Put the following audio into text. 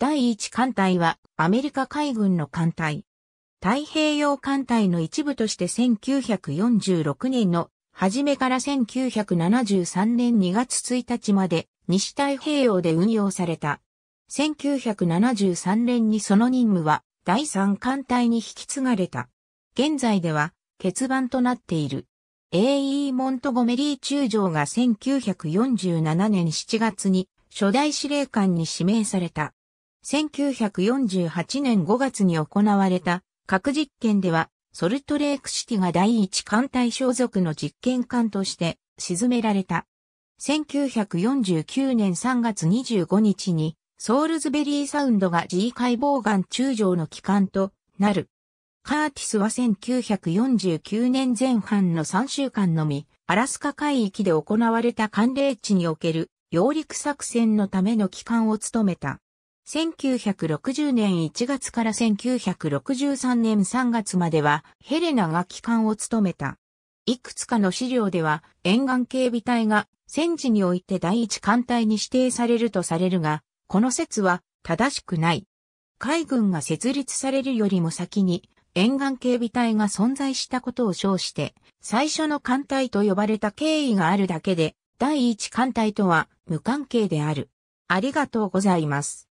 第1艦隊はアメリカ海軍の艦隊。太平洋艦隊の一部として1946年の初めから1973年2月1日まで西太平洋で運用された。1973年にその任務は第3艦隊に引き継がれた。現在では欠番となっている。A.E. モントゴメリー中将が1947年7月に初代司令官に指名された。1948年5月に行われた核実験では、ソルトレークシティが第一艦隊小属の実験艦として沈められた。1949年3月25日に、ソールズベリーサウンドが G 解剖岩中条の機関となる。カーティスは1949年前半の3週間のみ、アラスカ海域で行われた寒冷地における揚陸作戦のための機関を務めた。1960年1月から1963年3月まではヘレナが機関を務めた。いくつかの資料では沿岸警備隊が戦時において第一艦隊に指定されるとされるが、この説は正しくない。海軍が設立されるよりも先に沿岸警備隊が存在したことを称して、最初の艦隊と呼ばれた経緯があるだけで、第一艦隊とは無関係である。ありがとうございます。